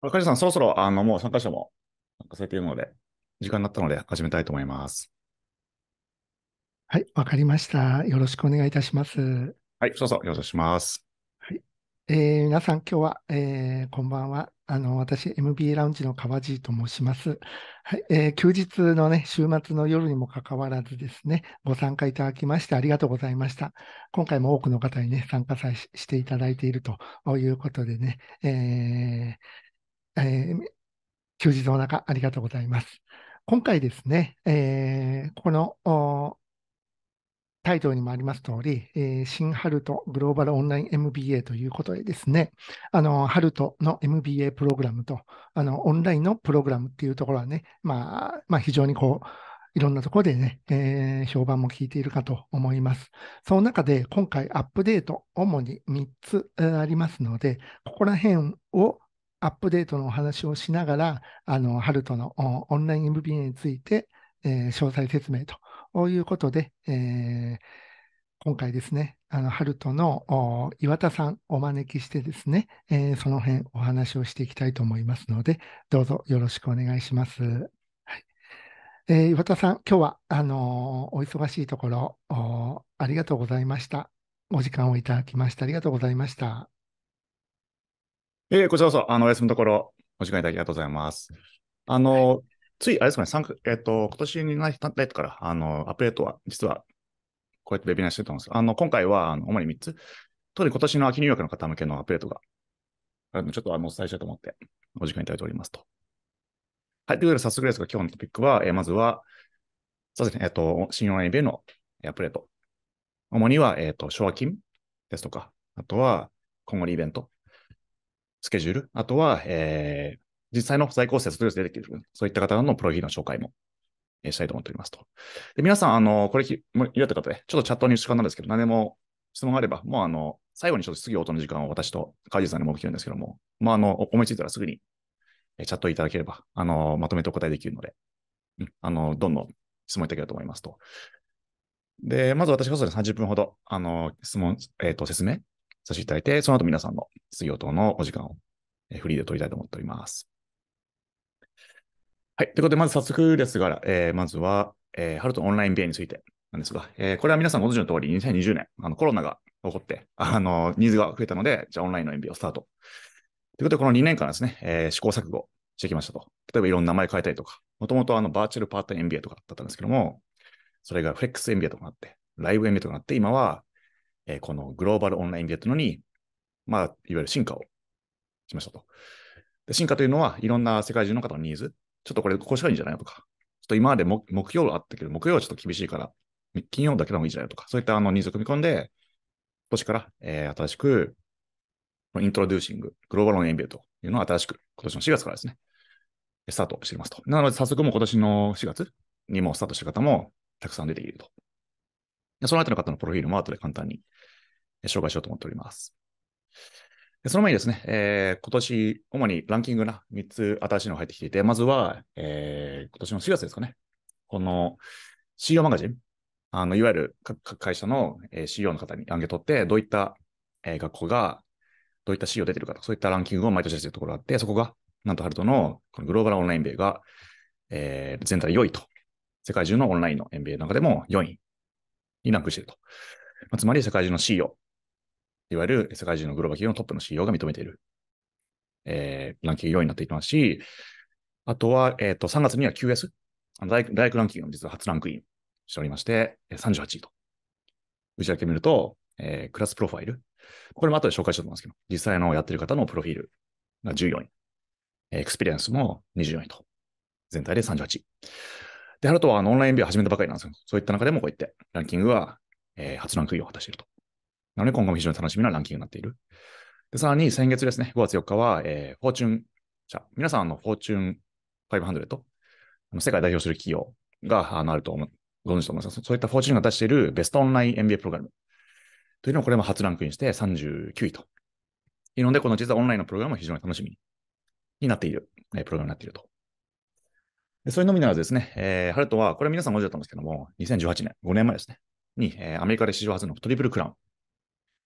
赤字さん、そろそろ、あの、もう参加者も参加されているので、時間になったので始めたいと思います。はい、わかりました。よろしくお願いいたします。はい、そうそう、よろしくお願いします。はいえー、皆さん、今日は、えー、こんばんは。あの、私、MB ラウンジの川地と申します。はい、えー、休日のね、週末の夜にもかかわらずですね、ご参加いただきましてありがとうございました。今回も多くの方にね、参加さしていただいているということでね、えーえー、休日の中ありがとうございます。今回ですね、えー、このタイトルにもあります通り、えー、新ハルトグローバルオンライン MBA ということでですね、あの、ハルトの MBA プログラムと、あの、オンラインのプログラムっていうところはね、まあ、まあ、非常にこう、いろんなところでね、えー、評判も聞いているかと思います。その中で今回アップデート、主に3つありますので、ここら辺をアップデートのお話をしながら、あの、ハルトのオンライン MBA について、えー、詳細説明ということで、えー、今回ですね、あの、ハルトの岩田さんお招きしてですね、えー、その辺お話をしていきたいと思いますので、どうぞよろしくお願いします。はいえー、岩田さん、今日は、あのお忙しいところ、ありがとうございました。お時間をいただきましてありがとうございました。えー、こちらこそ、あの、お休みのところ、お時間いただきありがとうございます。あの、はい、つい、あれですかね、えっ、ー、と、今年になったから、あの、アップデートは、実は、こうやってベビナーしてたんですあの、今回は、あの、主に3つ、特に今年の秋ニューヨークの方向けのアップデートが、あのちょっとあの、お伝えしたいと思って、お時間いただいておりますと。はい、ということで、早速ですが、今日のトピックは、えー、まずは、そうですね、えっ、ー、と、新オンラインのアップデート。主には、えっ、と、奨和金ですとか、あとは、今後のイベントスケジュール、あとは、えー、実際の在校生卒業生出てくる、そういった方のプロフィールの紹介もしたいと思っておりますと。で皆さん、あの、これ、いらった方で、ちょっとチャットに時間なんですけど、何でも質問があれば、もうあの、最後にちょっと疑応答の時間を私と梶井さんにもけるんですけども、まあ、あの、思いついたらすぐにチャットいただければ、あの、まとめてお答えできるので、うん、あの、どんどん質問いただければと思いますと。で、まず私こそれ30分ほど、あの、質問、えっ、ー、と、説明させていただいて、その後皆さんの質疑応答のお時間をフリーで取りたいと思っております。はい。ということで、まず早速ですが、えー、まずは、えー、ハルトオンラインビアについてなんですが、えー、これは皆さんご存知の通り、2020年、あのコロナが起こって、あの、ニーズが増えたので、じゃあオンラインの演技をスタート。ということで、この2年間ですね、えー、試行錯誤してきましたと。例えばいろんな名前変えたりとか、もともとあのバーチャルパートン b a とかだったんですけども、それがフレックスン b a とかなって、ライブン b a とかなって、今はえー、このグローバルオンラインゲーうのに、まあ、いわゆる進化をしましたと。で進化というのは、いろんな世界中の方のニーズ、ちょっとこれ、こうしたらいいんじゃないのとか、ちょっと今まで目標あったけど、目標はちょっと厳しいから、金曜だけでもいいじゃないとか、そういったあのニーズを組み込んで、今年から、えー、新しく、イントロデューシング、グローバルオンラインビューというのを新しく、今年の4月からですね、スタートしていますと。なので、早速もう今年の4月にもスタートした方もたくさん出ているとそのあたりの方のプロフィールも後で簡単に紹介しようと思っております。その前にですね、えー、今年、主にランキングな3つ新しいのが入ってきていて、まずは、えー、今年の4月ですかね、この CEO マガジン、あのいわゆる各会社の CEO の方にアンケートを取って、どういった学校が、どういった CEO 出てるかとか、そういったランキングを毎年しているところがあって、そこが、なんとハルトのこのグローバルオンライン米が、えー、全体4位と、世界中のオンラインの MBA の中でも4位にランクしてると。まあ、つまり世界中の CEO、いわゆる世界中のグローバル企業のトップの CEO が認めている、えー、ランキング4位になっていますし、あとは、えっ、ー、と、3月には QS、大学ランキングの実は初ランクインしておりまして、38位と。内訳見ると、えー、クラスプロファイル。これも後で紹介したと思うんですけど、実際のやってる方のプロフィールが14位。エクスペリエンスも24位と。全体で38位。で、あとはあのオンラインビュー始めたばかりなんですよ。そういった中でもこういってランキングは、えー、初ランクインを果たしていると。なので今後も非常に楽しみなランキングになっている。で、さらに先月ですね、5月4日は、えー、フォーチュン社。皆さん、あの、フォーチュン500、あの世界代表する企業があのあると思う、ご存知と思います。そういったフォーチュンが出しているベストオンライン MBA プログラムというのをこれも初ランクインして39位と。いうので、この実はオンラインのプログラムも非常に楽しみになっている、えー、プログラムになっているとそれのみならずですね、えー、ハルトは、これは皆さんご存知だったんですけども、2018年、5年前ですね、に、えー、アメリカで史上初のトリプルクラウン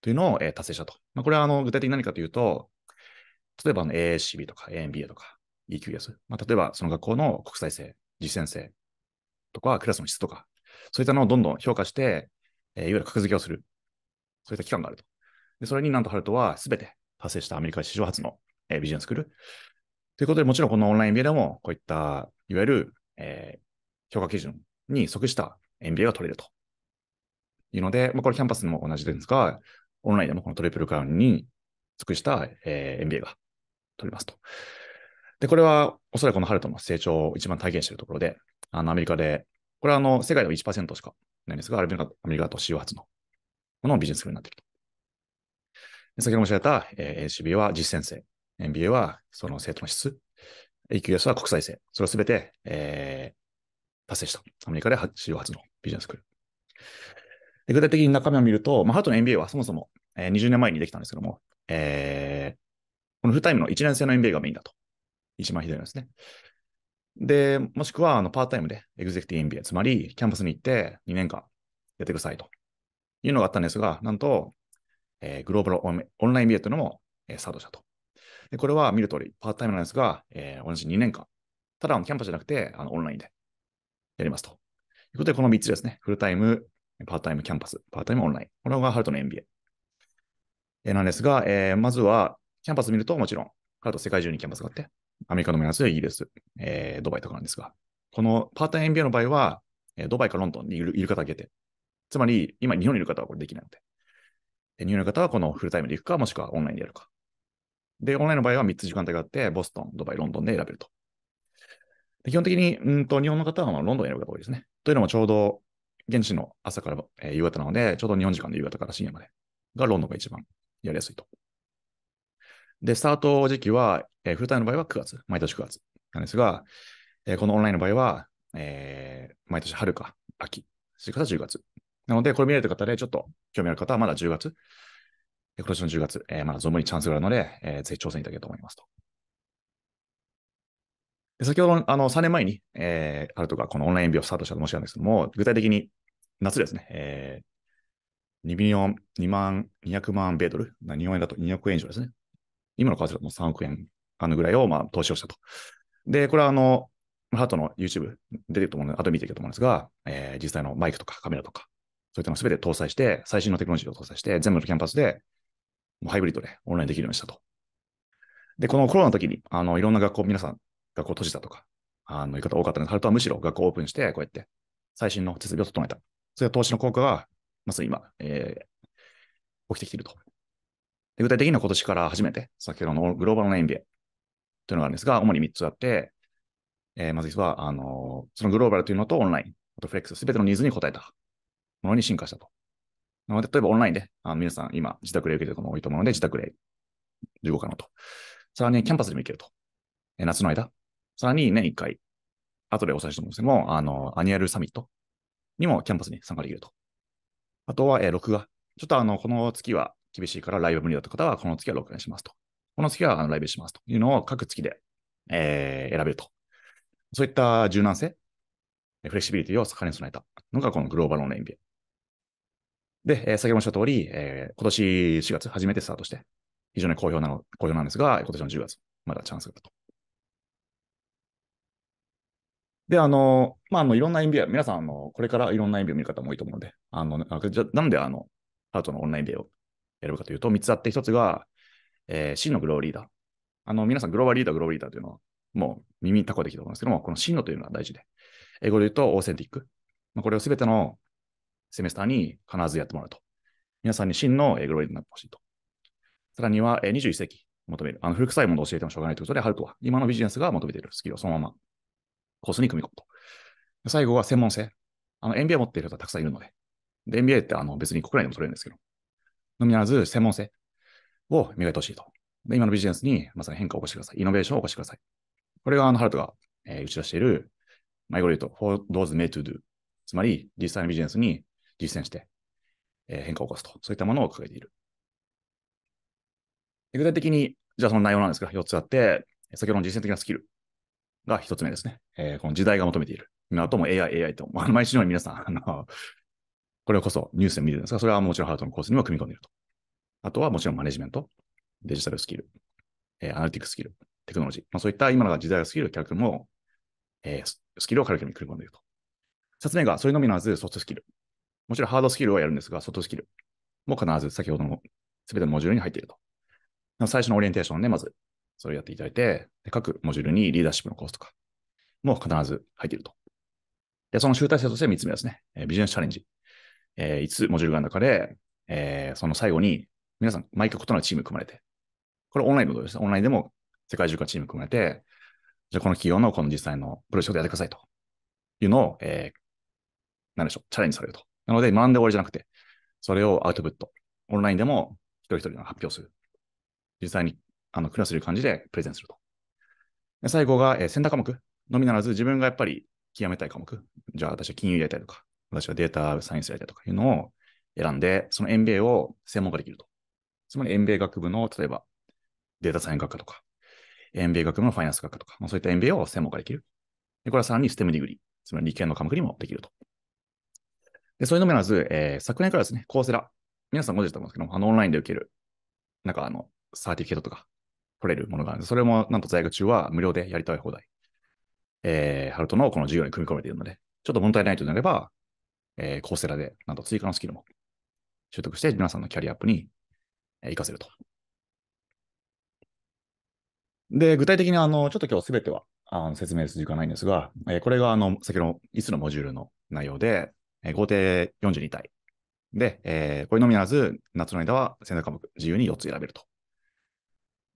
というのを、えー、達成したと。まあ、これはあの具体的に何かというと、例えば AACB とか a n b a とか EQS、まあ、例えばその学校の国際性、実践性とかクラスの質とか、そういったのをどんどん評価して、えー、いわゆる格付けをする、そういった期間があると。でそれになんとハルトはすべて達成したアメリカ史上初の、えー、ビジネススクールということで、もちろんこのオンライン MBA でも、こういった、いわゆる、えー、評価基準に即した MBA が取れると。いうので、まあ、これキャンパスでも同じですが、オンラインでもこのトリプルクラウンに即した、えー、MBA が取れますと。で、これはおそらくこのハルトの成長を一番体現しているところで、あの、アメリカで、これはあの、世界でも1%しかないんですが、アメリカ、アメリカと CO 発の、このビジネスクルになっていると。先ほど申し上げた、えー、ACB は実践性 MBA はその生徒の質、e q s は国際性、それをすべて、えー、達成した。アメリカで史上初のビジネススクール。具体的に中身を見ると、まあ、ハートの MBA はそもそも、えー、20年前にできたんですけども、えー、このフルタイムの1年生の MBA がメインだと。一番左ですね。で、もしくはあのパータイムでエグゼクティブ MBA、つまりキャンパスに行って2年間やってくださいというのがあったんですが、なんと、えー、グローバルオンライン MBA というのも、えー、スタートしたと。でこれは見る通り、パートタイムなんですが、えー、同じ2年間。ただ、キャンパじゃなくて、あのオンラインでやりますと。ということで、この3つですね。フルタイム、パートタイムキャンパス、パートタイムオンライン。これがハルトの MBA。えー、なんですが、えー、まずは、キャンパス見るともちろん、ハルト世界中にキャンパスがあって、アメリカのメナスやイギリス、えー、ドバイとかなんですが、このパートタイム MBA の場合は、えー、ドバイかロンドンにいるいる方だけで、つまり、今日本にいる方はこれできないので、で日本の方はこのフルタイムで行くか、もしくはオンラインでやるか。で、オンラインの場合は3つ時間帯があって、ボストン、ドバイ、ロンドンで選べると。で基本的に、うんと、日本の方はまあロンドン選ぶ方が多いですね。というのもちょうど、現地の朝から、えー、夕方なので、ちょうど日本時間の夕方から深夜までがロンドンが一番やりやすいと。で、スタート時期は、えー、フルタイムの場合は9月、毎年9月なんですが、えー、このオンラインの場合は、えー、毎年春か秋、そ4月10月。なので、これ見られる方で、ちょっと興味ある方はまだ10月今年の10月、えー、まだ存分にチャンスがあるので、えー、ぜひ挑戦いただければと思いますと。で先ほどあの3年前に、えー、あるとか、このオンライン演をスタートしたと申し上げたんですけども、具体的に夏ですね、えー、2リオン、2万、200万米ドル、日本円だと2億円以上ですね。今の為替だと3億円あのぐらいを、まあ、投資をしたと。で、これはあの、ハートの YouTube 出てると思うので、後で見ていると思うんですが、えー、実際のマイクとかカメラとか、そういったのすべて搭載して、最新のテクノロジーを搭載して、全部のキャンパスでハイブリッドでオンラインできるようにしたと。で、このコロナの時に、あの、いろんな学校、皆さん、学校閉じたとか、あの、言い方多かったんで、ハルとはむしろ学校オープンして、こうやって、最新の設備を整えた。それは投資の効果が、まず今、えー、起きてきていると。で具体的には今年から初めて、先ほどのグローバルなインビエというのがあるんですが、主に3つあって、えー、まず実つは、あのそのグローバルというのとオンライン、あとフレックス、すべてのニーズに応えたものに進化したと。なので、例えばオンラインで、あ皆さん今自宅で受けてる方も多いと思うので、自宅で15かなと。さらにキャンパスでも行けると。え夏の間、さらに年1回、後でお伝えしたと思うんですけども、あの、アニュアルサミットにもキャンパスに参加できると。あとは、え録画。ちょっとあの、この月は厳しいからライブ無理だった方は、この月は録画にしますと。この月はライブしますというのを各月で、えー、選べると。そういった柔軟性、フレキシビリティを盛りに備えたのがこのグローバルオンラインビで、えー、先ほどもした通り、えー、今年4月初めてスタートして、非常に好評なの、好評なんですが、今年の10月、まだチャンスがと。で、あの、まあ、あの、いろんな演技、皆さん、あの、これからいろんな演技を見る方も多いと思うので、あの、じゃなんで、あの、ハートのオンラインビデを選ぶかというと、3つあって、1つが、えー、真のグローリーダー。あの、皆さん、グローバルリーダー、グローバルリーダーというのは、もう耳にこコできると思うんですけども、この真のというのは大事で、英語で言うと、オーセンティック。まあ、これをすべてのセメスターに必ずやってもらうと。皆さんに真のグローリーになってほしいと。さらには21世紀求める。あの古臭いものを教えてもしょうがないということで、ハルトは今のビジネスが求めているスキルをそのままコースに組み込むと。最後は専門性。あの n b a を持っている人はたくさんいるので。で、MBA ってあの別に国内でも取れるんですけど。のみならず、専門性を磨いてほしいと。で、今のビジネスにまさに変化を起こしてください。イノベーションを起こしてください。これがあのハルトが、えー、打ち出している、マイゴリで言う for those made to do。つまり、実際のビジネスに実践して、えー、変化を起こすと、そういったものを掲げている。具体的に、じゃあその内容なんですが、4つあって、先ほどの実践的なスキルが1つ目ですね。えー、この時代が求めている。今とも AI、AI と、毎週のように皆さん、あの、これこそニュースで見てるんですが、それはもちろんハートのコースにも組み込んでいると。あとはもちろんマネジメント、デジタルスキル、えー、アナリティクススキル、テクノロジー、まあ、そういった今のが時代のスキル、キャえー、スキルをカリキュラムに組み込んでいると。二つ目が、それのみならずソフトスキル。もちろんハードスキルはやるんですが、ソフトスキルも必ず先ほどの全てのモジュールに入っていると。最初のオリエンテーションで、ね、まずそれをやっていただいて、各モジュールにリーダーシップのコースとかも必ず入っていると。で、その集大成として3つ目ですね。ビジネスチャレンジ。えー、5つモジュールがある中で、えー、その最後に皆さん毎回異なるチーム組まれて、これオンラインのことですオンラインでも世界中からチーム組まれて、じゃあこの企業のこの実際のプロジェクトやってくださいというのを、えー、何でしょう、チャレンジされると。なので、学んで終わりじゃなくて、それをアウトプット。オンラインでも一人一人が発表する。実際にあのクラスする感じでプレゼンすると。で最後が、えー、選択科目のみならず、自分がやっぱり極めたい科目。じゃあ、私は金融やりたいとか、私はデータサイエンスやりたいとかいうのを選んで、その円米を専門化できると。つまり、円米学部の、例えば、データサイエンス学科とか、円米学部のファイナンス学科とか、まあ、そういった円米を専門化できる。でこれはさらにステムディグリー、つまり理系の科目にもできるとで、そうのみならず、えー、昨年からですね、コーセラ、皆さんご存知だと思うんですけども、あの、オンラインで受ける、なんかあの、サーティフィケートとか取れるものがあるんです。それもなんと在学中は無料でやりたい放題。えー、ハルトのこの授業に組み込めているので、ちょっと問題ないとなれば、えー、コーセラでなんと追加のスキルも習得して皆さんのキャリアアップに活かせると。で、具体的にあの、ちょっと今日すべてはあの説明する時間ないんですが、えー、これがあの、先ほどの5つのモジュールの内容で、え合計42体。で、えー、これのみならず、夏の間は選択科目自由に4つ選べると。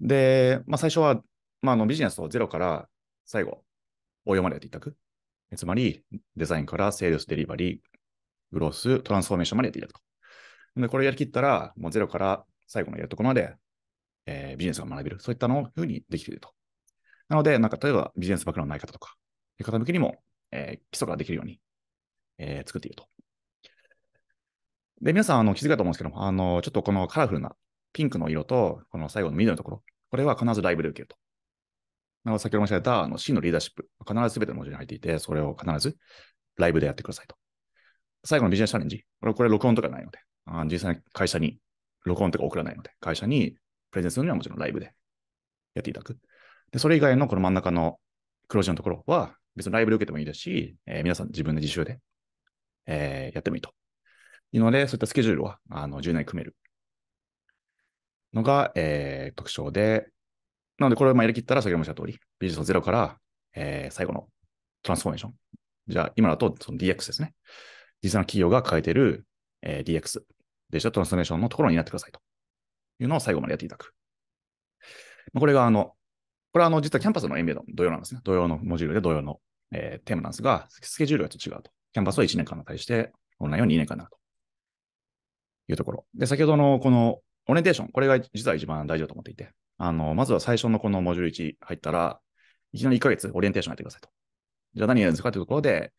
で、まあ、最初は、まあ、あのビジネスをゼロから最後、応用までやっていただく。つまり、デザインからセールス、デリバリー、グロース、トランスフォーメーションまでやっていただくと。で、これやりきったら、もうゼロから最後のやるところまで、えー、ビジネスが学べる。そういったのをふうにできていると。なので、なんか例えばビジネスバックのない方とか、いう方向けにも、えー、基礎ができるようにえー、作っていると。で、皆さん、あの、気づいたと思うんですけども、あの、ちょっとこのカラフルなピンクの色と、この最後の緑のところ、これは必ずライブで受けると。なの先ほど申し上げた、あの、真のリーダーシップ、必ずすべての文字に入っていて、それを必ずライブでやってくださいと。最後のビジネスチャレンジ、これ、これ録音とかないので、あ実際に会社に録音とか送らないので、会社にプレゼンするにはもちろんライブでやっていただく。で、それ以外のこの真ん中の黒字のところは、別にライブで受けてもいいですし、えー、皆さん自分で自習でえー、やってもいいと。いうので、そういったスケジュールは、あの、柔軟に組めるのが、えー、特徴で、なので、これをまあやりきったら、先ほど申した通り、ビジネスのゼロから、えー、最後のトランスフォーメーション。じゃあ、今だとその DX ですね。実際の企業が抱えている、えー、DX、デジタルトランスフォーメーションのところになってくださいというのを最後までやっていただく。まあ、これが、あの、これはあの実はキャンパスのエンベド同様なんですね。同様のモジュールで同様の、えー、テーマなんですが、スケジュールがちょっと違うと。キャンバスは1年間に対して、オンラインは2年間になるというところ。で、先ほどのこのオリエンテーション、これが実は一番大事だと思っていて、あの、まずは最初のこのモジュール1入ったら、いきなり1ヶ月オリエンテーションやってくださいと。じゃあ何やるんですかというところで、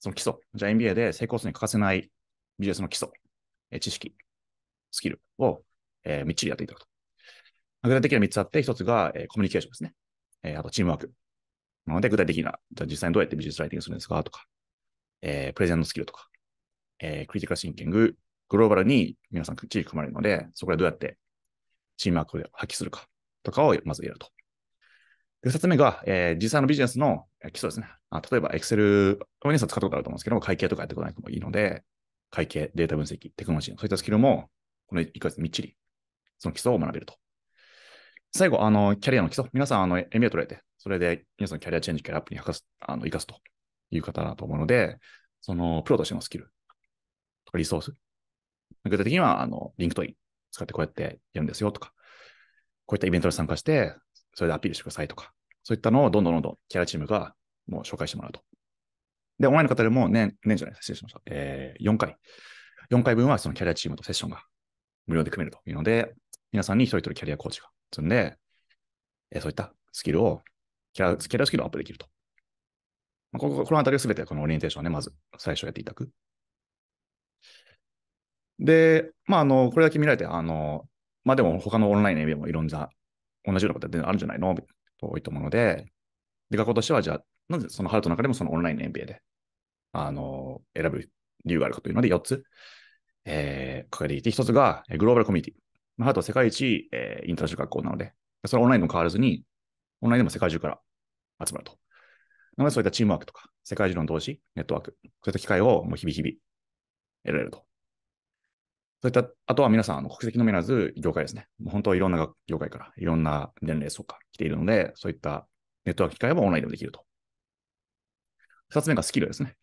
その基礎、じゃあ n b a で成功するに欠かせないビジネスの基礎、え知識、スキルを、えー、みっちりやっていただくと。具体的には3つあって、1つが、えー、コミュニケーションですね。えー、あとチームワーク。なので具体的な、じゃあ実際にどうやってビジネスライティングするんですかとか、えー、プレゼンのスキルとか、えー、クリティカルシンキング、グローバルに皆さん地域組まれるので、そこでどうやってチームワークを発揮するかとかをまずやると。で、二つ目が、えー、実際のビジネスの基礎ですね。あ例えば、Excel、皆さん使ったことあると思うんですけども、会計とかやってこないともいいので、会計、データ分析、テクノロジー、そういったスキルも、この1ヶ月みっちり、その基礎を学べると。最後、あの、キャリアの基礎。皆さん、あの、MBA 取られて、それで皆さんキャリアチェンジ、キャリアアップに生かす、あの、生かすという方だと思うので、そのプロとしてのスキルとかリソース。具体的には、あの、リンクトイン使ってこうやってやるんですよとか、こういったイベントに参加して、それでアピールしてくださいとか、そういったのをどんどんどんどんキャラチームがもう紹介してもらうと。で、オンラインの方でも年、年じゃない、失礼しました。えー、4回。4回分はそのキャリアチームとセッションが無料で組めるというので、皆さんに一人一人キャリアコーチが積んで、えー、そういったスキルを、キャラ、キャリアスキルをアップできるとここの辺りは全てこのオリエンテーションね、まず最初やっていただく。で、まあ、あの、これだけ見られて、あの、まあでも他のオンラインの意味でもいろんな同じようなことってあるんじゃないの多いと思うので、で、学校としては、じゃあ、なぜそのハルトの中でもそのオンラインの n b a で、あの、選ぶ理由があるかというので、4つ、えー、掲げていて、1つが、グローバルコミュニティ。まあ、ハルトは世界一、えー、インターナショナル学校なので、それはオンラインでも変わらずに、オンラインでも世界中から集まると。なので、そういったチームワークとか、世界中の投資、ネットワーク、そういった機会をもう日々日々得られると。そういった、あとは皆さん、の国籍のみならず、業界ですね。もう本当いろんな業界から、いろんな年齢層か来ているので、そういったネットワーク機会はオンラインでもできると。二つ目がスキルですね。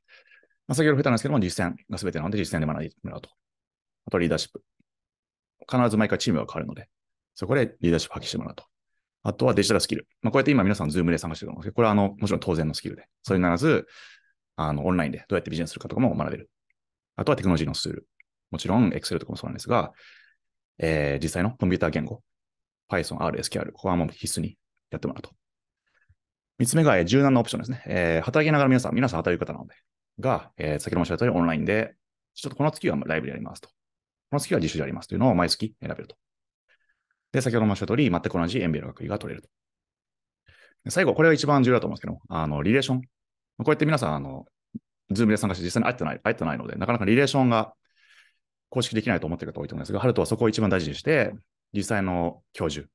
まあ、先ほど触れたんですけども、実践が全てなので、実践で学んでもらうと。あとリーダーシップ。必ず毎回チームが変わるので、そこでリーダーシップ発揮してもらうと。あとはデジタルスキル。まあ、こうやって今皆さんズームで探してると思うんですけど、これはあの、もちろん当然のスキルで。それならず、あの、オンラインでどうやってビジネスするかとかも学べる。あとはテクノロジーのスール。もちろん Excel とかもそうなんですが、えー、実際のコンピューター言語。Python、R、SQL。ここはもう必須にやってもらうと。三つ目が、えー、柔軟なオプションですね。えー、働きながら皆さん、皆さん働く方なので、が、えー、先ほど申し上げたようにオンラインで、ちょっとこの月はライブでやりますと。この月は自主でやりますというのを毎月選べると。で、先ほどもした通り、全く同じエンベル学位が取れると。最後、これが一番重要だと思うんですけど、あの、リレーション。こうやって皆さん、あの、ズームで参加して実際に会ってない、会ってないので、なかなかリレーションが公式できないと思っている方多いと思いますが、ハルトはそこを一番大事にして、実際の教授、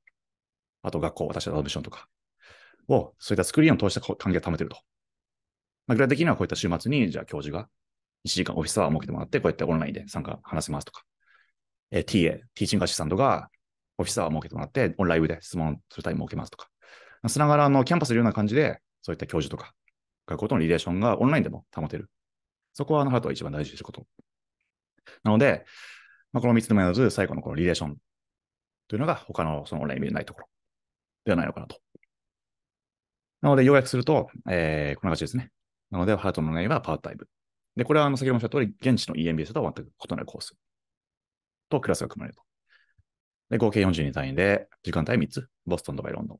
あと学校、私はのアドミションとかを、そういったスクリーンを通して関係を貯めてると。まあ、具体的にはこういった週末に、じゃあ教授が1時間オフィスは設けてもらって、こうやってオンラインで参加話せますとか、えー、TA、ティーチングアシスタントがオフィスアー設けてもらって、オンラインで質問するタイム設けますとか、つながらあのキャンパスするような感じで、そういった教授とか、学校とのリレーションがオンラインでも保てる。そこは、あの、ハートは一番大事にすること。なので、まあ、この3つでもやらず、最後のこのリレーションというのが、他のそのオンライン見えないところではないのかなと。なので、要約すると、えー、こんな感じですね。なので、ハートのオはパートタイム。で、これは、あの、先ほどもおっしゃった通り、現地の EMBS とは全く異なるコースとクラスが組まれると。で、合計42単位で、時間帯3つ。ボストン、ドバイ、ロンドン。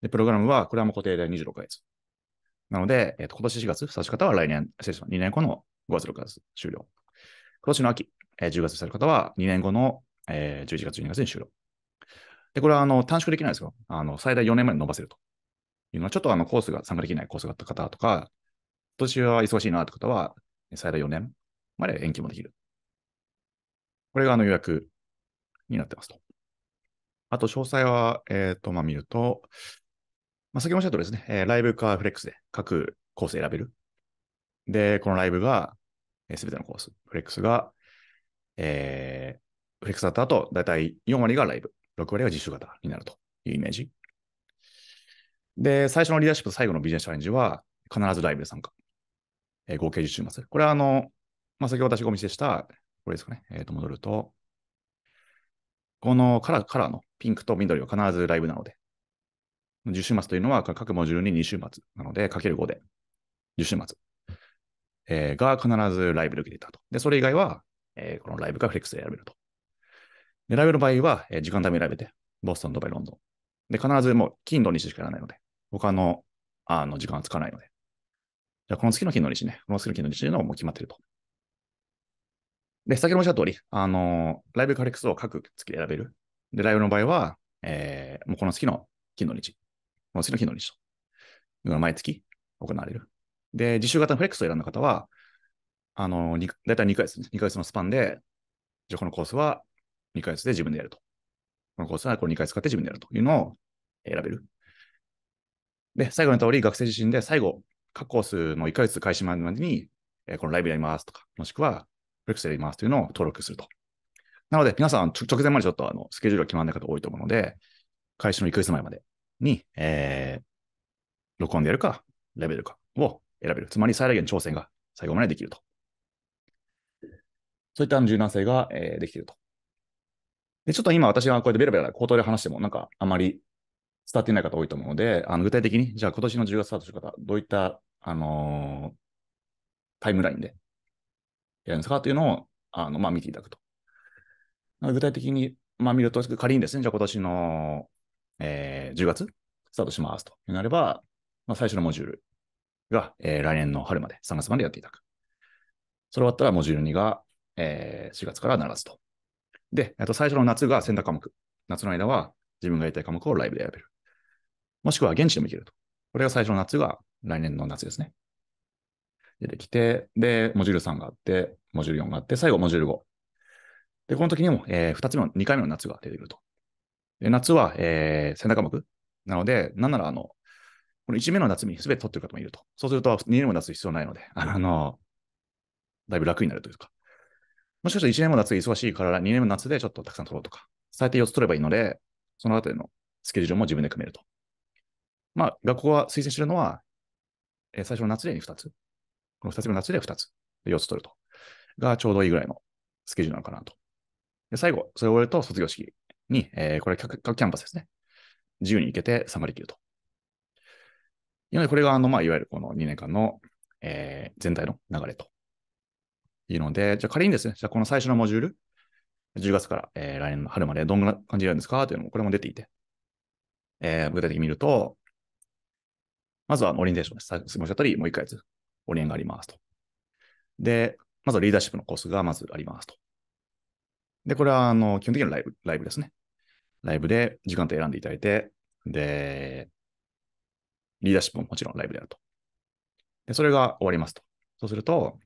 で、プログラムは、これはもう固定で26ヶ月。なので、えっ、ー、と、今年4月、差し方は来年、失礼2年後の5月、6月終了。今年の秋、えー、10月される方は2年後の、えー、11月、12月に終了。で、これはあの短縮できないですよ。あの最大4年まで伸ばせるというのは、ちょっとあのコースが参加できないコースがあった方とか、今年は忙しいなって方は、最大4年まで延期もできる。これがあの予約になってますと。あと、詳細は、えっ、ー、と、まあ、見ると、まあ、先ほどおっしゃったとですね、えー、ライブかフレックスで各コース選べる。で、このライブが、ええ、べ、てのコース。フレックスが、えー、フレックスだった後、だいたい4割がライブ、6割が自主型になるというイメージ。で、最初のリーダーシップと最後のビジネスチャレンジは、必ずライブで参加。えー、合計受ま末。これは、あの、まあ、先ほど私がお見せした、これですかね。えっ、ー、と、戻ると、このカラー、カラーのピンクと緑は必ずライブなので、10週末というのは各モジュールに2週末なので、かける5で、10週末、えー、が必ずライブで受けていたと。で、それ以外は、えー、このライブかフレックスで選べると。で、ライブの場合は、えー、時間帯も選べて、ボストン、ドバイ、ロンドン。で、必ずもう金、土、日しかやらないので、他のあの時間はつかないので。じゃあ、この月の金の日ね、この月の金の日というのはもう決まってると。で、先ほど申した通り、あのー、ライブカレックスを各月で選べる。で、ライブの場合は、えー、もうこの月の金の日、この月の金の日と、う毎月行われる。で、自習型のフレックスを選んだ方は、あのー、だいたい2ヶ月、2ヶ月のスパンで、じゃあこのコースは2ヶ月で自分でやると。このコースはこの2ヶ月使って自分でやるというのを選べる。で、最後の通り、学生自身で最後、各コースの1ヶ月開始までに、えー、このライブやりますとか、もしくは、レクセルいますというのを登録すると。なので、皆さん、直前までちょっとあのスケジュールが決まらない方多いと思うので、開始の1ヶ月前までに、えー、録音でやるか、レベルかを選べる。つまり最大限挑戦が最後までできると。そういった柔軟性が、えー、できていると。で、ちょっと今私がこうやってベラベラ口頭で話しても、なんかあまり伝わっていない方多いと思うので、あの具体的に、じゃあ今年の10月スタートする方、どういった、あのー、タイムラインでやるんですかっていうのを、あのまあ、見ていただくと。具体的に、まあ、見ると、仮にですね、じゃあ今年の、えー、10月スタートしますとなれば、まあ、最初のモジュールが、えー、来年の春まで、3月までやっていただく。それ終わったらモジュール2が、えー、4月から7月と。で、あと最初の夏が選択科目。夏の間は自分がやりたい科目をライブで選べる。もしくは現地でも行けると。これが最初の夏が来年の夏ですね。出てきて、で、モジュール3があって、モジュール4があって、最後モジュール5。で、この時にも、えー、2つ目の、2回目の夏が出てくると。で、夏は、えー、背中目なので、なんなら、あの、この1目の夏に全て取ってる方もいると。そうすると、2年も夏必要ないので、あの、だいぶ楽になるというか。もしかしたら1年も夏忙しいから、2年も夏でちょっとたくさん取ろうとか、最低4つ取ればいいので、そのあたりのスケジュールも自分で組めると。まあ、学校は推薦してるのは、えー、最初の夏でに2つ。この2つ目の夏で2つ。で、4つ取ると。がちょうどいいぐらいのスケジュールなのかなと。で、最後、それを終えると卒業式に、えー、これ各キャンパスですね。自由に行けてマ割きると。なので、これが、あの、まあ、いわゆるこの2年間の、えー、全体の流れと。いうので、じゃあ仮にですね、じゃあこの最初のモジュール、10月から、えー、来年の春までどんな感じなんですかというのも、これも出ていて、えー、具体的に見ると、まずはオリンテーションです。さ申し上げた通り、もう1ずつ。オリがありますと。で、まずリーダーシップのコースがまずありますと。で、これはあの基本的にはライブライブですね。ライブで時間帯選んでいただいて、で、リーダーシップももちろんライブでやると。で、それが終わりますと。そうすると、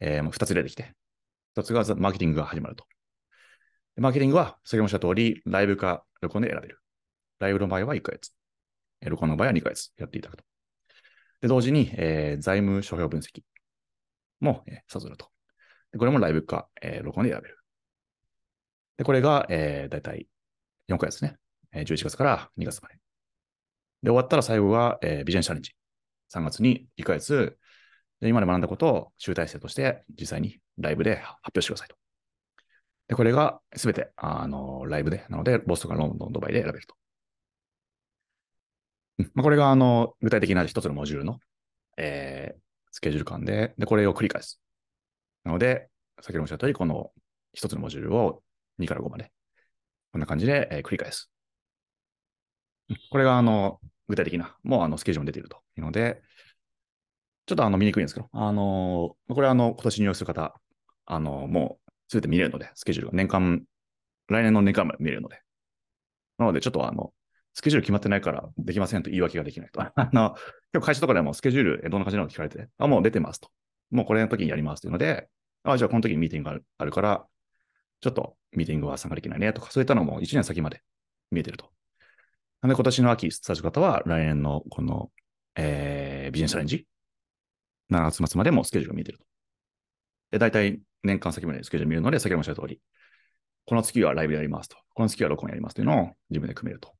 えー、もう2つ出てきて、1つがマーケティングが始まると。でマーケティングは、先ほどもした通り、ライブか録音で選べる。ライブの場合は1ヶ月、録音の場合は2ヶ月やっていただくと。で、同時に、えー、財務諸表分析も、えー、さずると。で、これもライブか、えー、録音で選べる。で、これが、えー、大体4回ですね。えー、11月から2月まで。で、終わったら最後が、えー、ビジネスチャレンジ。3月に1ヶ月、で今まで学んだことを集大成として実際にライブで発表してくださいと。で、これがすべて、あの、ライブで、なので、ボストンからロンドン、ドバイで選べると。まあこれがあの具体的な一つのモジュールの、えー、スケジュール感で、で、これを繰り返す。なので、先ほどもおっしゃった通り、この一つのモジュールを2から5まで、こんな感じで、えー、繰り返す。これがあの具体的な、もうあのスケジュールに出ているというので、ちょっとあの見にくいんですけど、あのこれはあの今年入用する方、あのもうすべて見れるので、スケジュールが年間、来年の年間まで見れるので、なのでちょっとあのスケジュール決まってないからできませんと言い訳ができないと。あの、結構会社とかでもスケジュールどんな感じなの聞かれて、あ、もう出てますと。もうこれの時にやりますというので、あ、じゃあこの時にミーティングがあるから、ちょっとミーティングは参加できないねとか、そういったのも1年先まで見えてると。なんで今年の秋、スタジオ方は来年のこの、えー、ビジネスチャレンジ、7月末までもスケジュールが見えてると。で、大体年間先までスケジュール見るので、先ほどもおっした通り、この月はライブやりますと、この月は録音やりますというのを自分で組めると。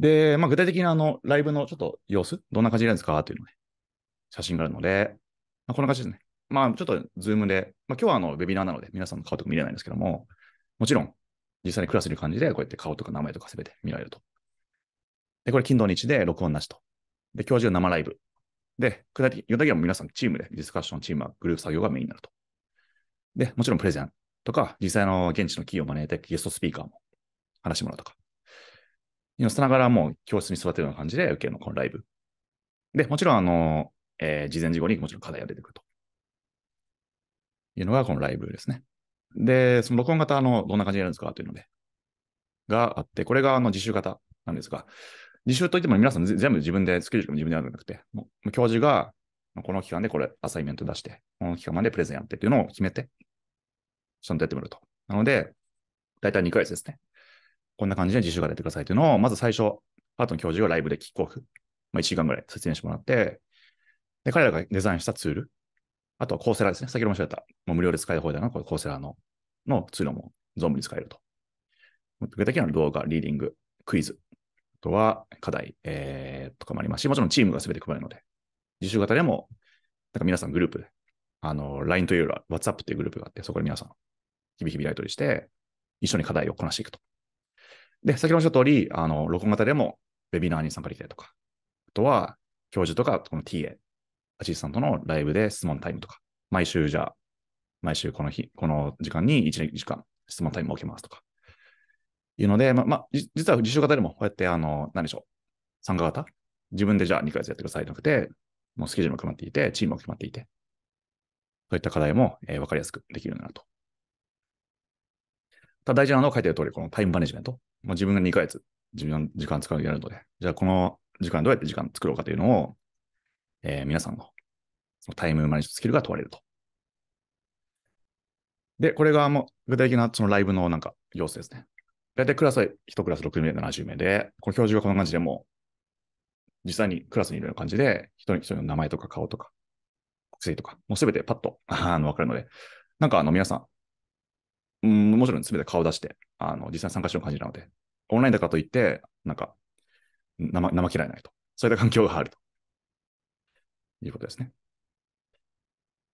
で、まあ、具体的なあのライブのちょっと様子、どんな感じなんですかというのね、写真があるので、まあ、こんな感じですね。まあ、ちょっとズームで、まあ、今日はあのウェビナーなので皆さんの顔とか見れないんですけども、もちろん実際にクラスにいる感じで、こうやって顔とか名前とかすべて見られると。で、これ、金土日で録音なしと。で、教授は生ライブ。で、具体的に、は皆さんチームで、ディスカッションチームはグループ作業がメインになると。で、もちろんプレゼンとか、実際の現地の企業を招いてゲストスピーカーも話してもらうとか。命ながらもう教室に座ってるような感じで受けるの、このライブ。で、もちろん、あの、えー、事前事後にもちろん課題が出てくると。いうのがこのライブですね。で、その録音型のどんな感じでやるんですかというので、があって、これがあの自習型なんですが、自習といっても皆さん全部自分でスキルも自分でやるんじゃなくて、もう教授がこの期間でこれアサイメント出して、この期間までプレゼンやってっていうのを決めて、ちゃんとやってみると。なので、だいたい2ヶ月ですね。こんな感じで自習が出てくださいというのを、まず最初、パートの教授がライブでキックオフ、まあ、1時間ぐらい説明してもらって、で、彼らがデザインしたツール、あとはコーセラですね。先ほどもっし上げた、もう無料で使える方だな、これコーセラののツールも存分に使えると。具体的な動画、リーディング、クイズ、あとは課題、えー、とかもありますし、もちろんチームが全て配るので、自主型でも、なんか皆さんグループで、あの、LINE というよりは WhatsApp っていうグループがあって、そこで皆さん、日々日々やり取りして、一緒に課題をこなしていくと。で、先ほどおっしゃった通り、あの、録音型でもウェビナーに参加できたりとか、あとは、教授とか、この TA、アシスタントのライブで質問タイムとか、毎週じゃあ、毎週この日、この時間に1時間質問タイムを受けますとか。いうので、ま、まあ、実は自習型でもこうやって、あの、何でしょう、参加型自分でじゃあ2ヶ月やってくださいなくて、もうスケジュールも決まっていて、チームも決まっていて、そういった課題も、えー、分かりやすくできるなと。ただ大事なのは書いてる通り、このタイムマネジメント。まあ、自分が2ヶ月、自分時間使うやるので、じゃあこの時間どうやって時間作ろうかというのを、えー、皆さんのそのタイムマネジメントスキルが問われると。で、これがもう具体的なそのライブのなんか様子ですね。だいたいクラスは1クラス6名、70名で、この教授がこんな感じでもう、実際にクラスにいるような感じで、一人一人の名前とか顔とか、国籍とか、もうすべてパッとあのわかるので、なんかあの皆さん、うん、もちろん全て顔出して、あの、実際参加してる感じなので、オンラインだからといって、なんか、生生嫌いないと。そういった環境があると。いうことですね。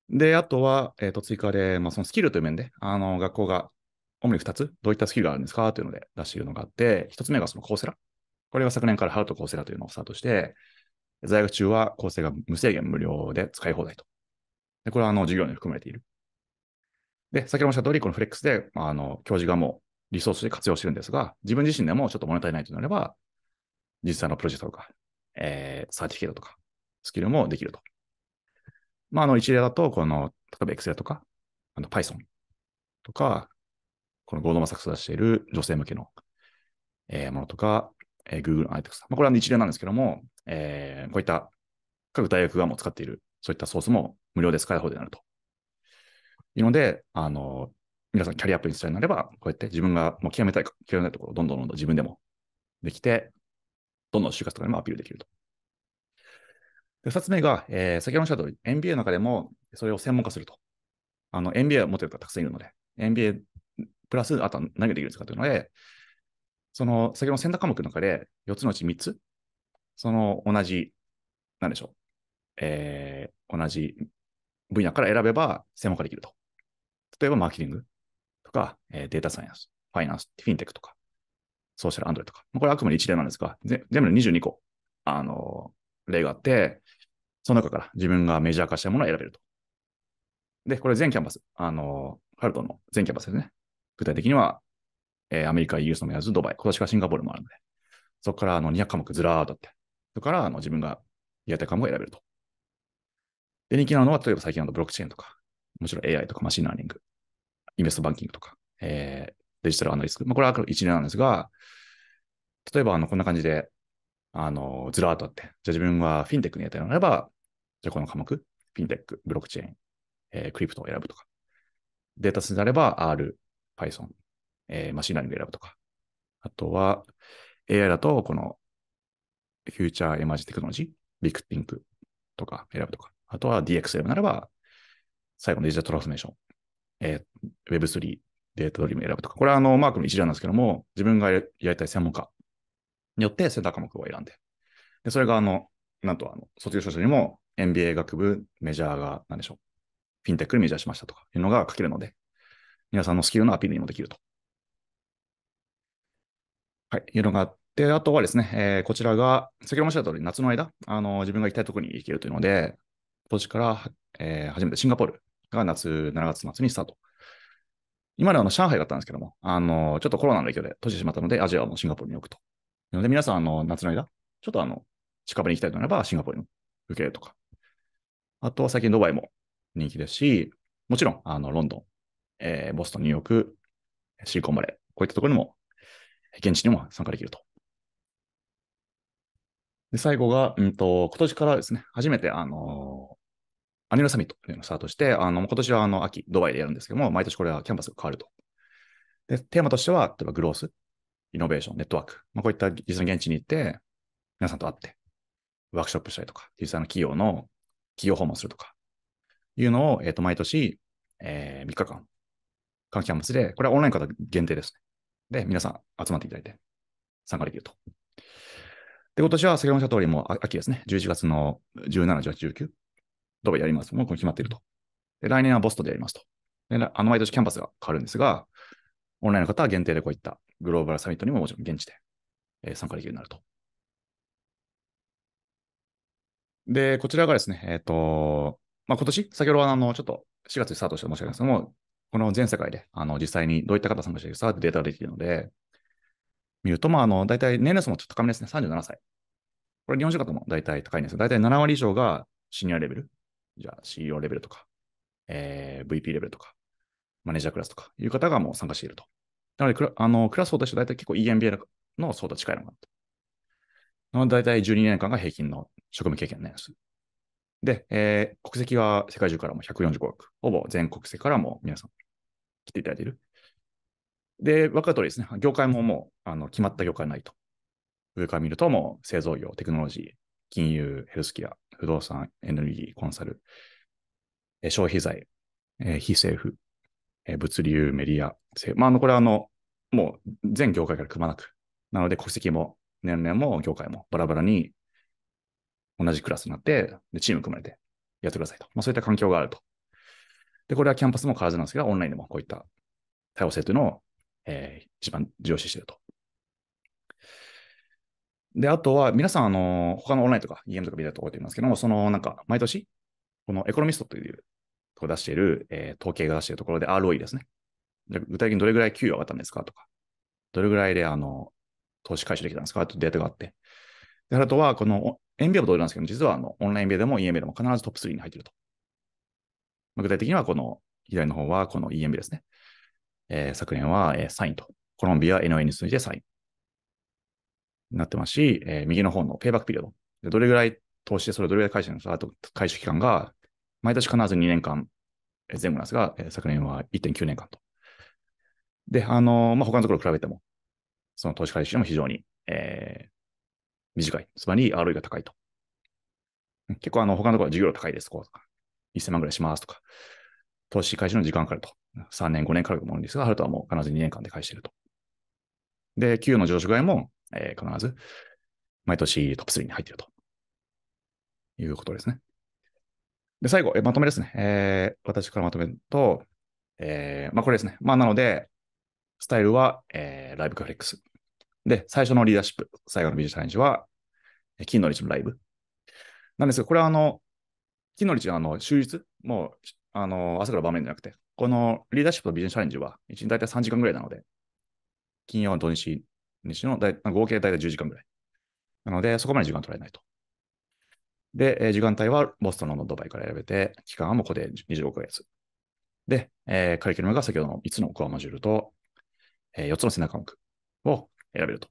で、あとは、えっ、ー、と、追加で、まあ、そのスキルという面で、あの、学校が、主に2つ、どういったスキルがあるんですかというので出しているのがあって、1つ目がそのコーセラ。これが昨年からハルトコーセラというのをスタートして、在学中は構成が無制限無料で使い放題と。でこれはあの授業に含まれている。で、先ほどもした通り、このフレックスで、まあ、あの、教授がもうリソースで活用してるんですが、自分自身でもちょっと物足りないとなれば、実際のプロジェクトとか、えー、サーティフィケートとか、スキルもできると。まあ、あの、一例だと、この、例えば Excel とか、あの、Python とか、このゴードマサクス出している女性向けの、えー、ものとか、えー、Google Analytics。まあ、これは一例なんですけども、えー、こういった各大学がもう使っている、そういったソースも無料で使える方でなるというので、あの、皆さんキャリアアップにたいなれば、こうやって自分がもう極めたい、極めたいところをどんどんどんどん自分でもできて、どんどん就活とかにもアピールできると。で、二つ目が、えー、先ほどおっしゃった通り、n b a の中でもそれを専門化すると。あの、MBA を持ってる方たくさんいるので、n b a プラス、あとは何ができるんですかというので、その先ほどの選択科目の中で4つのうち3つ、その同じ、なんでしょう、えー、同じ分野から選べば専門化できると。例えばマーケティングとか、えデータサイエンス、ファイナンス、フィンテックとか、ソーシャルアンドレとか、これあくまで一例なんですが、全部で22個、あの例があって、その中から自分がメジャー化したものを選べると。で、これ全キャンパス、あの、ハルトの全キャンパスですね。具体的には、えー、アメリカ、イギリスのメアズ、ドバイ、今年はシンガポールもあるので、そこからあの200科目ずらーっとあって、そこからあの自分がやった科目を選べると。で、人気なのは、例えば最近のブロックチェーンとか、もちろん AI とかマシンラーニング、インベストバンキングとか、えー、デジタルアナリスク、まあ、これは一例なんですが、例えばあのこんな感じで、あのずらっとあって、じゃあ自分はフィンテックにやったのならば、じゃあこの科目、フィンテック、ブロックチェーン、えー、クリプトを選ぶとか、データスになれば R、Python、えー、マシンラーニング選ぶとか、あとは AI だとこのフューチャーエマージテクノロジー、ビッグティンクとか選ぶとか、あとは DX 選ぶならば最後のデジタルトランスフォーメーション、えー、Web3、データドリーム選ぶとか、これはあのマークの一例なんですけども、自分がやりたい専門家によって選択目を選んで、でそれがあの、なんとあの卒業証書にも n b a 学部、メジャーが何でしょう、フィンテックにメジャーしましたとかいうのが書けるので、皆さんのスキルのアピールにもできると。はい、いうのがあって、あとはですね、えー、こちらが、先ほど申し上げた通り、夏の間、あの自分が行きたいところに行けるというので、今年から、えー、初めてシンガポールが夏、7月末にスタート。今であの上海だったんですけども、あの、ちょっとコロナの影響で閉じてしまったので、アジアはもうシンガポールに置くと。なので皆さん、あの、夏の間、ちょっとあの、近場に行きたいとなれば、シンガポールに受けるとか。あとは最近ドバイも人気ですし、もちろん、あの、ロンドン、えー、ボストン、ニューヨーク、シリコンバレー、こういったところにも、現地にも参加できると。で、最後が、うんと、今年からですね、初めて、あのーアニュラサミットというのをスタートして、あの今年はあの秋、ドバイでやるんですけども、毎年これはキャンパスが変わると。で、テーマとしては、例えばグロース、イノベーション、ネットワーク、まあ、こういった実際現地に行って、皆さんと会って、ワークショップしたりとか、実際の企業の企業訪問するとか、いうのを、えっ、ー、と、毎年、えー、3日間、各キャンパスで、これはオンラインから限定ですね。で、皆さん集まっていただいて、参加できると。で、今年は先ほど申しった通り、もう秋ですね。11月の17、18、19。ドバイやります。もうこれ決まっていると。で、来年はボストでやりますと。で、あの、毎年キャンパスが変わるんですが、オンラインの方は限定でこういったグローバルサミットにももちろん現地で、えー、参加できるようになると。で、こちらがですね、えっ、ー、と、まあ、今年、先ほどはあの、ちょっと4月にスタートして申し訳ないですけども、この全世界で、あの、実際にどういった方参加しているかってデータがているので、見ると、まあ、あの、大体年齢層もちょっと高めですね、37歳。これ日本人方も大体高いんですが、大体7割以上がシニアレベル。じゃあ CEO レベルとか、えー、VP レベルとか、マネージャークラスとかいう方がもう参加していると。なので、あのクラス相対して大体結構 EMBA の相当近いのかなと。なので、大体12年間が平均の職務経験の年数。で、えー、国籍は世界中からも145枠。ほぼ全国籍からも皆さん来ていただいている。で、分かる通りですね。業界ももうあの決まった業界ないと。上から見るともう製造業、テクノロジー、金融、ヘルスケア、不動産、エネルギー、コンサル、え消費財、え非政府、え物流、メディア、まあ、あのこれはあのもう全業界からくまなく、なので国籍も年齢も業界もバラバラに同じクラスになって、でチーム組まれてやってくださいと。まあ、そういった環境があると。で、これはキャンパスも変わらずなんですが、オンラインでもこういった多様性というのを、えー、一番重視していると。で、あとは、皆さん、あの、他のオンラインとか EM とか見たオとか覚えいますけども、その、なんか、毎年、このエコノミストというと出している、えー、統計が出しているところで ROE ですね。具体的にどれぐらい給与上がったんですかとか、どれぐらいで、あの、投資回収できたんですかというデータがあって。で、あとは、この、エンビアも同じなんですけど、実は、あの、オンラインビアでも EM でも必ずトップ3に入っていると。まあ、具体的には、この、左の方は、この EM ですね。えー、昨年は、えー、サインと。コロンビア、NON に続いてサイン。になってますし、えー、右の方のペイバックピリオド。でどれぐらい投資でそれをどれぐらい返してるのか、あと回収期間が、毎年必ず2年間前後なんですが、えー、昨年は1.9年間と。で、あのー、まあ、他のところ比べても、その投資回収も非常に、えー、短い。つまり ROE が高いと。結構、あの、他のところは授業料高いです、こうとか、1000万ぐらいしますとか、投資開始の時間かかると。3年、5年かかると思うんですが、あるとはもう必ず2年間で返していると。で、給与の上昇外も、えー、必ず毎年トップ3に入っているということですね。で、最後、えまとめですね、えー、私からまとめると、えー、まあ、これですね。まあ、なので、スタイルは、えー、ライブクフレックス。で、最初のリーダーシップ、最後のビジネスチャレンジは、金の日のライブ。なんですが、これはあの、金の日はあの、終日、もう、あの、朝から場面じゃなくて、このリーダーシップとビジネスチャレンジは、1日大体3時間ぐらいなので、金曜、土日日の合計大体10時間ぐらい。なので、そこまで時間取られないと。で、えー、時間帯はボストンのドバイから選べて、期間はもうここで26ヶ月。で、えー、カリキュラムが先ほどの5つのコアマジュールと、えー、4つの背中目を選べると。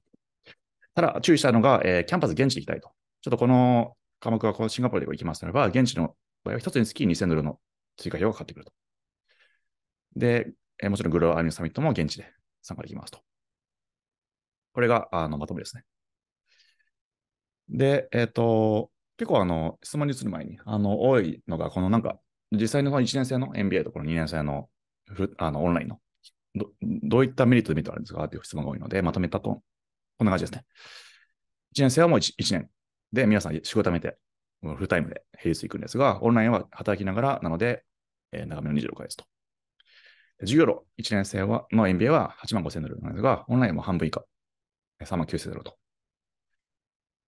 ただ、注意したいのが、えー、キャンパス現地で行きたいと。ちょっとこの科目はこのシンガポールで行きますならば、現地の場合は1つにつき2000ドルの追加費用がかかってくると。で、えー、もちろんグローアーミンサミットも現地で参加できますと。これがあのまとめですね。で、えっ、ー、と、結構あの質問に移る前にあの多いのが、このなんか、実際のその1年生の n b a とこの2年生のあのオンラインのど、どういったメリットで見リあるんですかていう質問が多いので、まとめたと、こんな感じですね。1年生はもう 1, 1年で、皆さん仕事辞めて、フルタイムで平日行くんですが、オンラインは働きながらなので、えー、長めの26回ですと。授業料、1年生はの n b a は8万5千ドルなんですが、オンラインも半分以下3万9000と。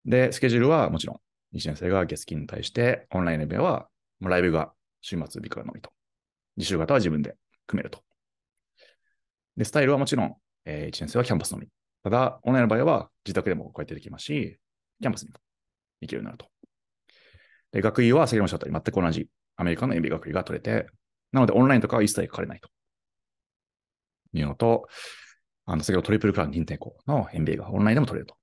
で、スケジュールはもちろん、1年生が月金に対して、オンラインライブは、もうライブが週末日からのみと。自習型は自分で組めると。で、スタイルはもちろん、えー、1年生はキャンパスのみ。ただ、オンラインの場合は自宅でもこうやってできますし、キャンパスにも行けるようになると。で、学位は先ほどおっしゃったように全く同じアメリカの m b 学位が取れて、なのでオンラインとかは一切書かれないと。いうのと、あの、先ほどトリプルクラウン認定校の MBA がオンラインでも取れると。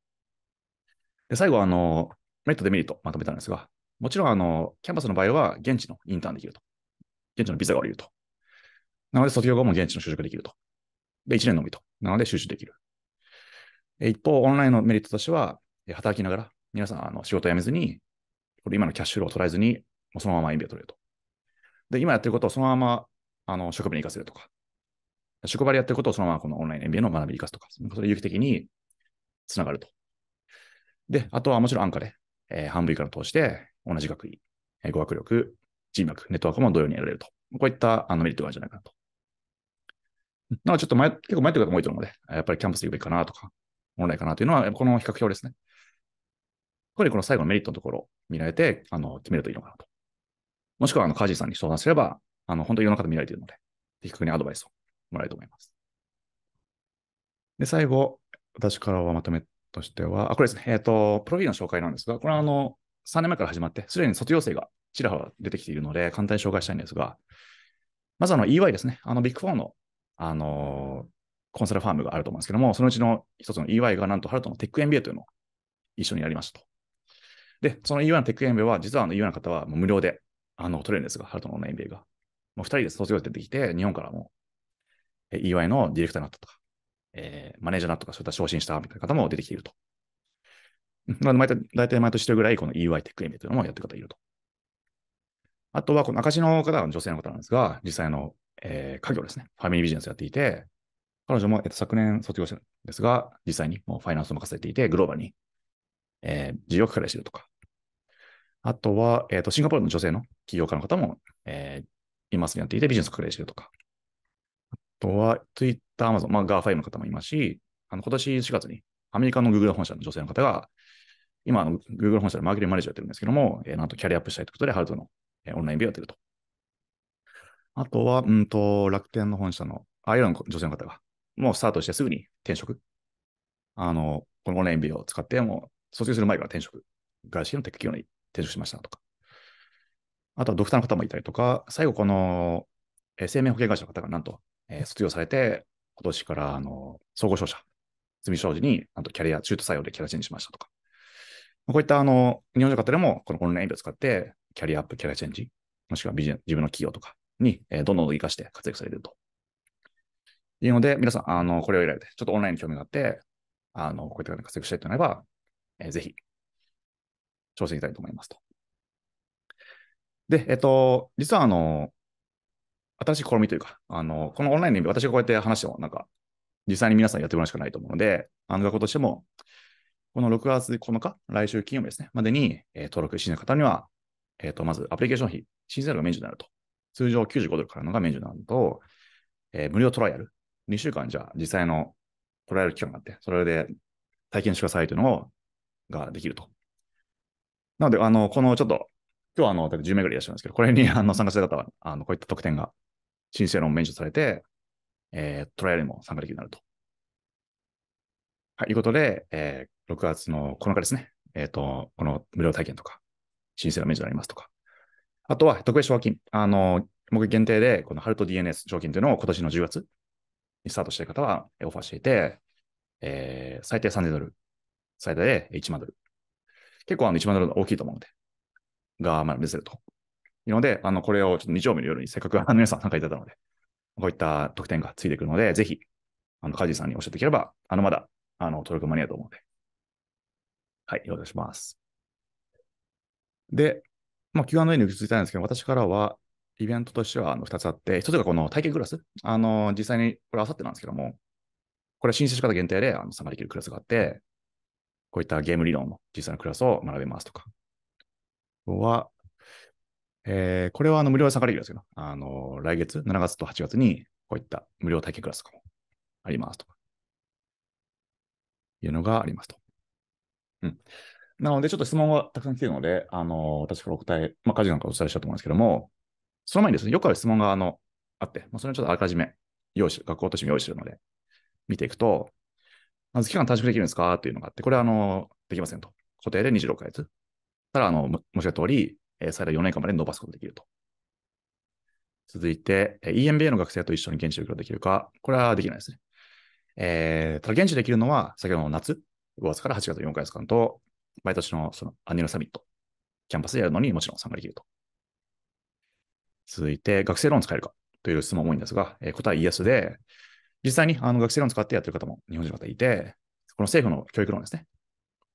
で、最後、あの、メリット、デメリットまとめたんですが、もちろん、あの、キャンパスの場合は現地のインターンできると。現地のビザが降りると。なので、卒業後も現地の就職できると。で、1年のみと。なので、収集できる。一方、オンラインのメリットとしては、働きながら、皆さん、あの、仕事を辞めずに、これ今のキャッシュローを取らずに、もうそのまま MBA を取れると。で、今やってることをそのまま、あの、職務に行かせるとか、職場でやってることをそのままこのオンライン MBA の学びに生かすとか、それ有機的につながると。で、あとはもちろん安価で、えー、半分以下の投資で同じ学位、えー、語学力、人脈、ネットワークも同様に得られると。こういったあのメリットがあるんじゃないかなと。なんかちょっと前、結構迷ってる方も多いと思うので、やっぱりキャンパスで行くべきかなとか、オンラインかなというのは、この比較表ですね。これこの最後のメリットのところを見られて、あの、決めるといいのかなと。もしくは、あの、カージーさんに相談すれば、あの、本当にいろんな方見られているので、的確にアドバイスをもらえると思います。で、最後、私からはまとめとしては、あ、これですね、えっ、ー、と、プロフィールの紹介なんですが、これはあの、3年前から始まって、すでに卒業生がちらほら出てきているので、簡単に紹介したいんですが、まずあの EY ですね、あのビッグ4の、あのー、コンサルファームがあると思うんですけども、そのうちの一つの EY がなんとハルトのテック MBA というのを一緒にやりましたと。で、その EY のテック MBA は、実はあの EY の方はもう無料であの取れるんですが、ハルトの MBA が。もう2人で卒業生出てきて、日本からも EY のディレクターになったとか、えー、マネージャーになったとか、そういった昇進したみたいな方も出てきていると。まあ、毎大体毎年してるぐらい、この EY テックエミというのもやってる方いると。あとは、この赤字の方は女性の方なんですが、実際の、えー、家業ですね、ファミリービジネスやっていて、彼女も、えっと、昨年卒業したんですが、実際にもうファイナンスを任せていて、グローバルに、えー、事業拡大しているとか。あとは、えっ、ー、と、シンガポールの女性の起業家の方も、えー、今すぐやっていて、ビジネス拡大しているとか。とは、ツイッター、アマゾン、まあ、ガーファイの方もいますし、あの、今年4月に、アメリカの Google 本社の女性の方が、今、Google 本社でマーケティングマネージャーやってるんですけども、えー、なんとキャリアアップしたいということで、ハルトの、えー、オンラインビューやってると。あとは、うんと、楽天の本社の、アイランの女性の方が、もうスタートしてすぐに転職。あの、このオンラインビューを使って、もう、卒業する前から転職。外資のテック企業に転職しましたとか。あとはドクターの方もいたりとか、最後この生命保険会社の方がなんとえー、卒業されて、今年から、あの、総合商社、住商事に、なんとキャリア、中途採用でキャラチェンジしましたとか。こういった、あの、日本人の方でも、このオンラインを使って、キャリアアップ、キャラチェンジ、もしくはビジネス、自分の企業とかに、えー、どんどん生かして活躍されていると。いうので、皆さん、あの、これをられて、ちょっとオンラインに興味があって、あの、こういったよに活躍したいとなれば、えー、ぜひ、挑戦したいと思いますと。で、えっと、実はあの、新しい試みというか、あの、このオンラインで私がこうやって話しても、なんか、実際に皆さんやってもらうしかないと思うので、あの学校としても、この6月9日、来週金曜日ですね、までに、えー、登録しない方には、えっ、ー、と、まずアプリケーション費、申請料が免除になると。通常95ドルからのが免除になると、えー、無料トライアル。2週間じゃあ実際のトライアル期間があって、それで体験してくださいというのを、ができると。なので、あの、このちょっと、今日はあの、10名ぐらいいらっしゃるんですけど、これにあの参加した方は、あの、こういった特典が申請論免除されて、えー、トライアルにも参加できるようになると。はい、いうことで、えー、6月の9日ですね。えっ、ー、と、この無料体験とか、申請の免除になりますとか。あとは、特別賞金。あの、僕限定で、このハルト DNS 賞金というのを今年の10月にスタートしている方はオファーしていて、えー、最低3000ドル、最大で1万ドル。結構あの1万ドル大きいと思うので、が、まあ、見せると。いので、あの、これをちょっと日曜日の夜にせっかくあの皆さん参加いただいたので、こういった特典がついてくるので、ぜひ、あの、カジさんにおっしゃっていければ、あの、まだ、あの、登録間に合うと思うので。はい、よろしくお願いします。で、まあ、Q&A に移りたいんですけど、私からは、イベントとしてはあの二つあって、一つがこの体験クラス。あの、実際に、これあさってなんですけども、これ申請し方限定であの参加できるクラスがあって、こういったゲーム理論の実際のクラスを学べますとか。は、えー、これはあの無料で下がれるんですけど、あの、来月、7月と8月に、こういった無料体験クラスとかもありますとか、いうのがありますと。うん。なので、ちょっと質問がたくさん来ているので、あの、私からお答え、まあ、家事なんかお伝えしたと思うんですけども、その前にですね、よくある質問があのあって、まあ、それをちょっとあらかじめ用意し、学校としても用意してるので、見ていくと、まず期間短縮できるんですかというのがあって、これはあの、できませんと。固定で26ヶ月。ただ、あの、申し上げた通り、えー、最大4年間まで伸ばすことができると。続いて、えー、EMBA の学生と一緒に現地受給できるか、これはできないですね。えー、ただ現地できるのは、先ほどの夏、5月から8月4ヶ月間と、毎年のそのアニュルサミット、キャンパスでやるのにもちろん参加できると。続いて、学生ローン使えるかという質問も多いんですが、えー、答えイエスで、実際にあの学生ローン使ってやってる方も日本人の方いて、この政府の教育ローンですね。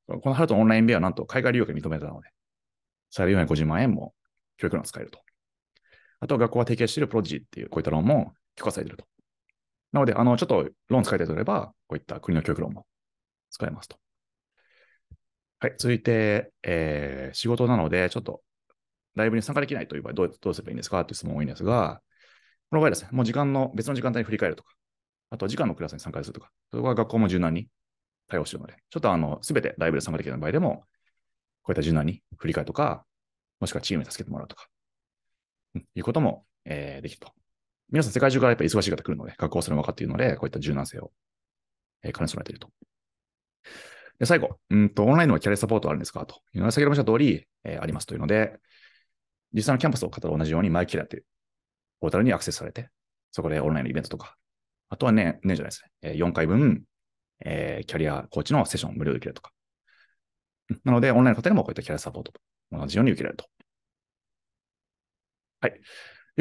この春とオンラインビアはなんと海外留学が認められたので、それで450万円も教育ローン使えると。あと、学校が提携しているプロジーっていうこういったローンも許可されていると。なので、あの、ちょっとローン使いたいとれば、こういった国の教育ローンも使えますと。はい、続いて、えー、仕事なので、ちょっとライブに参加できないという場合どう、どうすればいいんですかという質問多いんですが、この場合ですね、もう時間の、別の時間帯に振り返るとか、あと時間のクラスに参加するとか、それは学校も柔軟に対応しているので、ちょっとあの、すべてライブで参加できない場合でも、こういった柔軟に振り替えとか、もしくはチームに助けてもらうとか、うん、いうことも、えー、できると。皆さん世界中からやっぱ忙しい方来るので、学校するの分かっているので、こういった柔軟性を、えー、兼ね備えていると。で、最後、うんと、オンラインのキャリアサポートあるんですかというのは先ほど申した通り、えー、ありますというので、実際のキャンパスの方と同じようにマイキラというポータルにアクセスされて、そこでオンラインのイベントとか、あとはね、ね、じゃないですね、4回分、えー、キャリアコーチのセッション無料で受けるとか、なので、オンラインの方でもこういったキャリアサポートと同じように受けられると。はい。というこ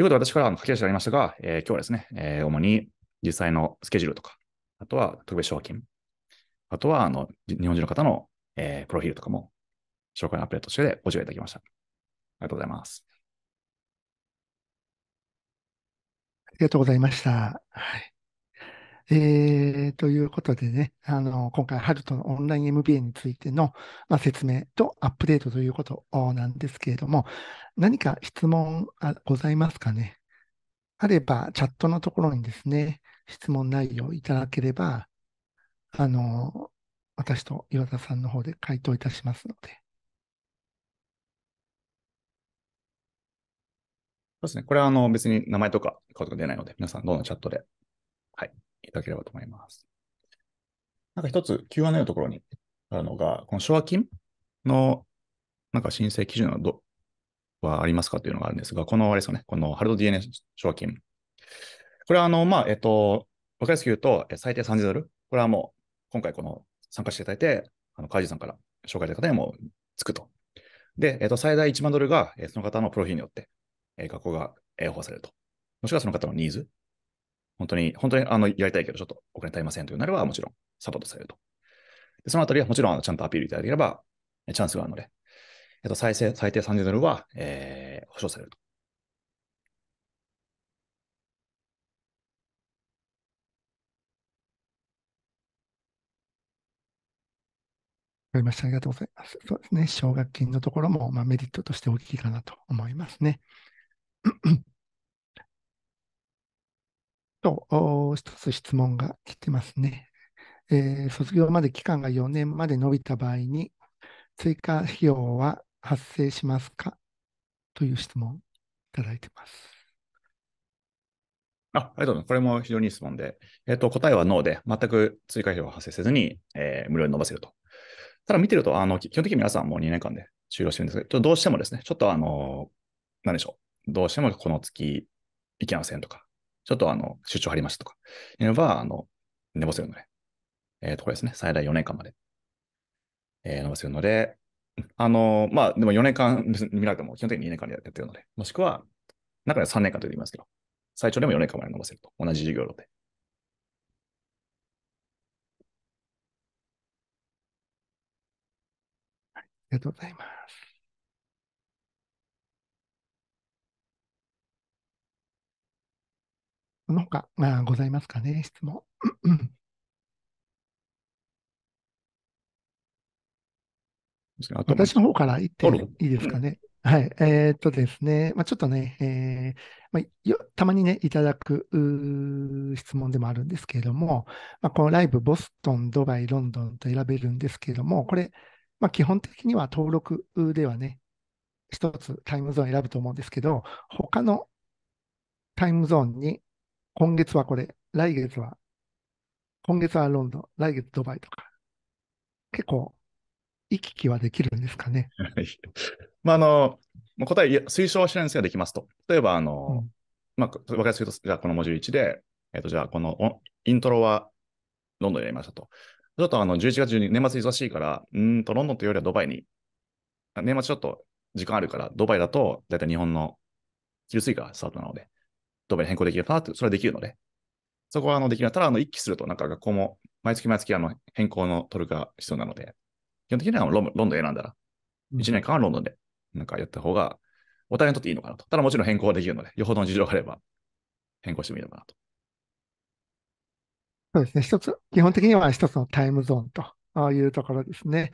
とで、私からの書き出しがありましたが、えー、今日はですね、えー、主に実際のスケジュールとか、あとは特別賞金、あとはあの日本人の方の、えー、プロフィールとかも紹介のアップデートとしてご紹介いただきました。ありがとうございます。ありがとうございました。はいえー、ということでね、あの、今回、ハルトのオンライン MBA についての、まあ、説明とアップデートということなんですけれども、何か質問あございますかねあれば、チャットのところにですね、質問内容いただければ、あの、私と岩田さんの方で回答いたしますので。そうですね。これはあの別に名前とか顔とか出ないので、皆さんどのチャットで。はい。いただければと思います。なんか一つ Q&A のところにあるのが、この奨学金のなんか申請基準はどはありますかというのがあるんですが、このあれですよね、このハルド DNA 奨学金。これはあの、まあ、えっと、わかりやすく言うと、最低30ドル。これはもう、今回この参加していただいて、あの、カイジさんから紹介した方にもつくと。で、えっと、最大1万ドルが、その方のプロフィールによって、学校が保護されると。もしくはその方のニーズ本当に、本当にあのやりたいけど、ちょっとお金足りませんというなれば、もちろんサポートされると。そのあたりはもちろんちゃんとアピールいただければ、チャンスがあるので、えっと、再生最低30ドルは、えー、保証されると。わかりました。ありがとうございます。そうですね。奨学金のところも、まあ、メリットとして大きいかなと思いますね。と、一つ質問が来てますね。えー、卒業まで期間が4年まで延びた場合に、追加費用は発生しますかという質問いただいてます。あありがとうございます。これも非常にいい質問で、えーと、答えはノーで、全く追加費用は発生せずに、えー、無料に伸ばせると。ただ見てると、あの基本的に皆さんもう2年間で終了してるんですけど、どうしてもですね、ちょっとあの、なんでしょう、どうしてもこの月いけませんとか、ちょっとあの、出張入りますとか、いうのは、あの、伸ばせるので、えー、とこれですね、最大4年間まで、えー、伸ばせるので、あのー、まあ、でも4年間見なくても、基本的に2年間でやってるので、もしくは、中では3年間と言いますけど、最長でも4年間まで伸ばせると、同じ授業で。ありがとうございます。のほかございますかね、質問。私の方から言っていいですかね。はい。えー、っとですね、まあ、ちょっとね、えーまあ、たまにね、いただく質問でもあるんですけれども、まあ、このライブ、ボストン、ドバイ、ロンドンと選べるんですけれども、これ、まあ、基本的には登録ではね、一つタイムゾーン選ぶと思うんですけど、他のタイムゾーンに今月はこれ、来月は、今月はロンドン、来月ドバイとか、結構、行き来はできるんですかね。はい。まあ、あの、答え、推奨はしないんですが、できますと。例えば、あの、うん、まあ、分かりやすく言うと、じゃあ、この文字1で、えっ、ー、と、じゃあ、このイントロはロンドンでやりましたと。ちょっとあの11月12、年末忙しいから、うんと、ロンドンというよりはドバイに、年末ちょっと時間あるから、ドバイだと、だいたい日本の昼過ぎからスタートなので、答弁変更できるかなて、それはできるので、そこはあのできるただ、あの、一気すると、なんか学校も毎月毎月あの変更の取るが必要なので、基本的にはロロンドン選んだら、1年間はロンドンでなんかやった方が、お互いにとっていいのかなと。ただもちろん変更はできるので、よほどの事情があれば変更してもいいのかなと。そうですね。一つ、基本的には一つのタイムゾーンというところですね。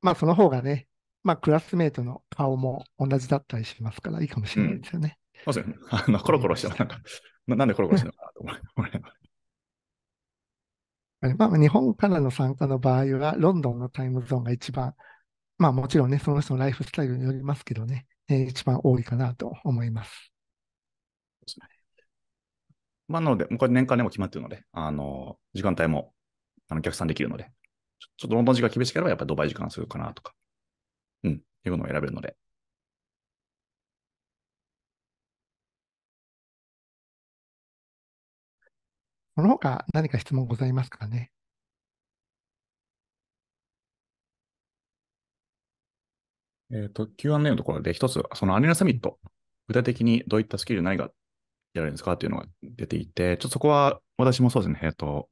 まあその方がね、まあクラスメートの顔も同じだったりしますからいいかもしれないですよね。そうですね。あの、コロコロしてなんか、ななんでコロコロしてるのかなと思いまあ、日本からの参加の場合は、ロンドンのタイムゾーンが一番、まあもちろんね、その人のライフスタイルによりますけどね、えー、一番多いかなと思います。すね、まあ、なので、もうこれ年間でも決まってるので、あの、時間帯もあの逆算できるので、ちょっとロンドン時間厳しければ、やっぱりドバイ時間するかなとか、うん、いうのを選べるので、この他何か質問ございますかねえっ、ー、と、Q&A のところで一つ、そのアニラサミット、具体的にどういったスキル何がやられるんですかっていうのが出ていて、ちょっとそこは私もそうですね、えっ、ー、と、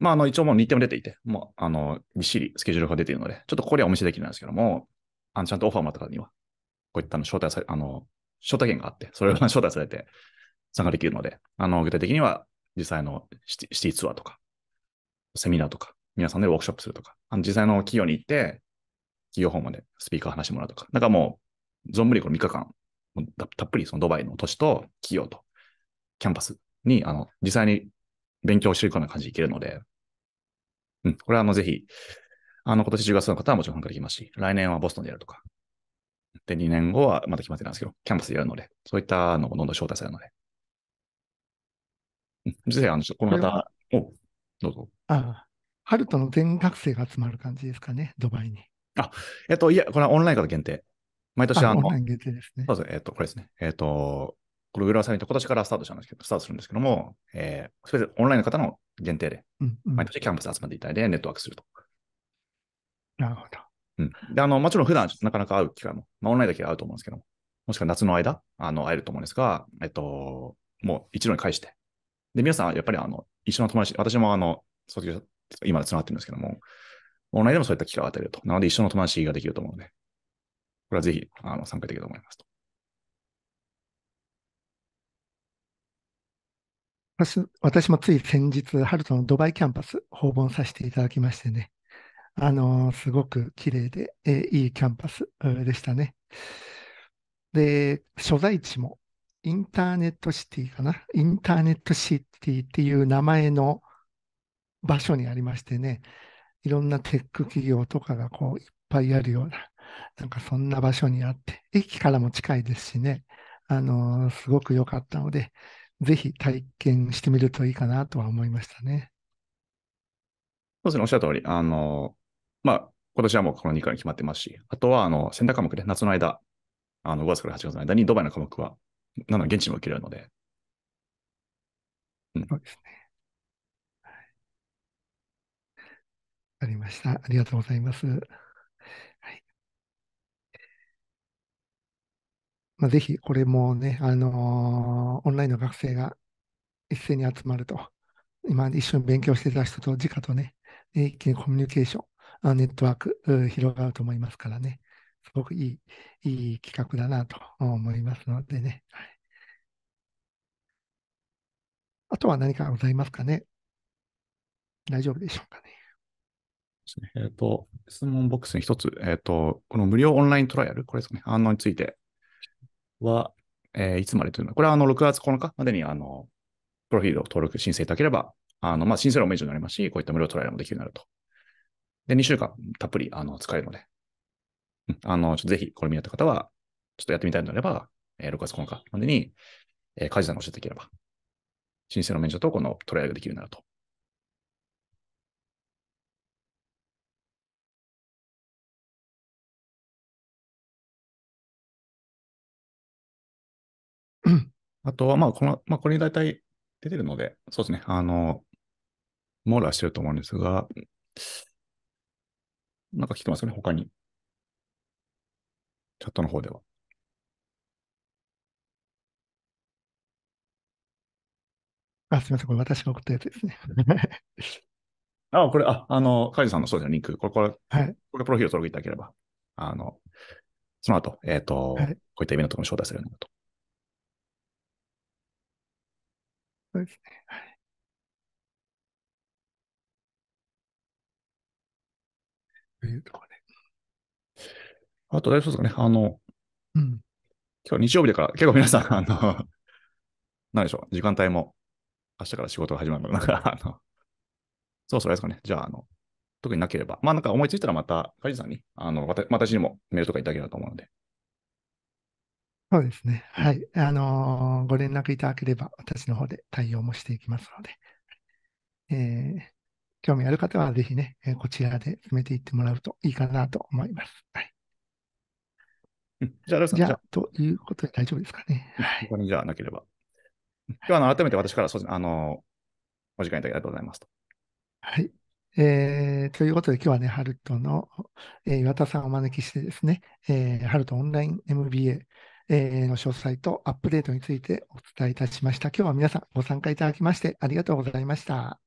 まあ、あの、一応もう日程も出ていて、もう、あの、びっしりスケジュールが出ているので、ちょっとここはお見せできるんですけども、あの、ちゃんとオファーもあった方には、こういったの招待され、あの、招待券があって、それを招待されて参加できるので、あの、具体的には実際のシティシティツアーとか、セミナーとか、皆さんでワークショップするとか、あの実際の企業に行って、企業訪問でスピーカー話してもらうとか、なんかもう、存分にこの3日間、たっぷりそのドバイの都市と企業とキャンパスに、あの、実際に勉強していくような感じでいけるので、うん、これはあの、ぜひ、あの、今年10月の方はもちろん参加できますし、来年はボストンでやるとか、で、2年後はまた決まってないんですけど、キャンパスでやるので、そういったのをどんどん招待されるので、実際、あの、この方、おどうぞ。ああ、ハルトの全学生が集まる感じですかね、ドバイに。あ、えっと、いや、これはオンラインから限定。毎年、あの、オンライン限定ですね。そうですえっと、これですね。えっと、これ、ウラサミット、今年からスタートしたんですけど、スタートするんですけども、えー、それでオンラインの方の限定で、うん毎年キャンパス集まっていただいて、ネットワークすると。なるほど。うん。で、あの、もちろん普段なかなか会う機会も、まあ、オンラインだけ会うと思うんですけども、もしくは夏の間、あの、会えると思うんですが、えっと、もう一度に返して、で、皆さん、やっぱりあの、一緒の友達、私もあの、卒業、今で繋がってるんですけども、オンラインでもそういった機会を与えると。なので、一緒の友達ができると思うので、これはぜひ、あの、参加できると思いますと。私私もつい先日、ハルトのドバイキャンパス訪問させていただきましてね、あのー、すごく綺麗で、えー、いいキャンパスでしたね。で、所在地もインターネットシティかな。インターネットシティっていう名前の場所にありましてね、いろんなテック企業とかがこういっぱいあるような、なんかそんな場所にあって、駅からも近いですしね、あのー、すごく良かったので、ぜひ体験してみるといいかなとは思いましたね。そうですね、おっしゃる通り、あの、まあ、今年はもうこの2回決まってますし、あとは、あの、センター科目で夏の間、あの、5月から8月の間にドバイの科目はなの現地も受けるので。うん、そうですね。ありました。ありがとうございます。はいまあ、ぜひ、これもね、あのー、オンラインの学生が一斉に集まると、今一緒に勉強してた人と、直とね、一気にコミュニケーション、ネットワーク広がると思いますからね。すごくいい、いい企画だなと思いますのでね。はい、あとは何かございますかね大丈夫でしょうかね。えっ、ー、と、質問ボックスに一つ、えっ、ー、と、この無料オンライントライアル、これですかね、反応については、えー、いつまでというのは、これはあの6月9日までに、あの、プロフィールを登録、申請いただければ、あの、まあ、申請料も免除になりますし、こういった無料トライアルもできるようになると。で、2週間たっぷり、あの、使えるので、あの、ちょっとぜひ、これ見合った方は、ちょっとやってみたいのであれば、えー、6月9日までに、えー、梶さんが教えていければ、申請の免除とこのトライアルができるようになると。あとは、まあ、この、まあ、これに大体出てるので、そうですね、あの、網羅してると思うんですが、なんかいてますかね、他に。チャットの方では。あ、すみません。これ私が送ったやつですね。あ、これ、あ、あの、カイジさんのそうですね、リンク。これ、これ、はい、これプロフィール登録いただければ、あの、その後、えっ、ー、と、はい、こういった意味のとこも招待するようになると。そうですね。はい。というところ。あと、大丈夫ですかね。あの、うん、今日日曜日だから、結構皆さん、あの、何 でしょう、時間帯も明日から仕事が始まるのだから、あの、そうそうですかね。じゃあ、あの、特になければ、まあなんか思いついたらまた、カジさんに、あの、私にもメールとかいただければと思うので。そうですね。はい。あのー、ご連絡いただければ、私の方で対応もしていきますので、えー、興味ある方はぜひね、こちらで進めていってもらうといいかなと思います。はい。じゃあ、ラさん、じゃあ、ということで大丈夫ですかね。他にじゃあなければ。今日はの改めて私からそうあのお時間いただきありがとうございますと。はい。えー、ということで、今日はね、ハルトの、えー、岩田さんをお招きしてですね、えー、ハルトオンライン MBA、えー、の詳細とアップデートについてお伝えいたしました。今日は皆さんご参加いただきましてありがとうございました。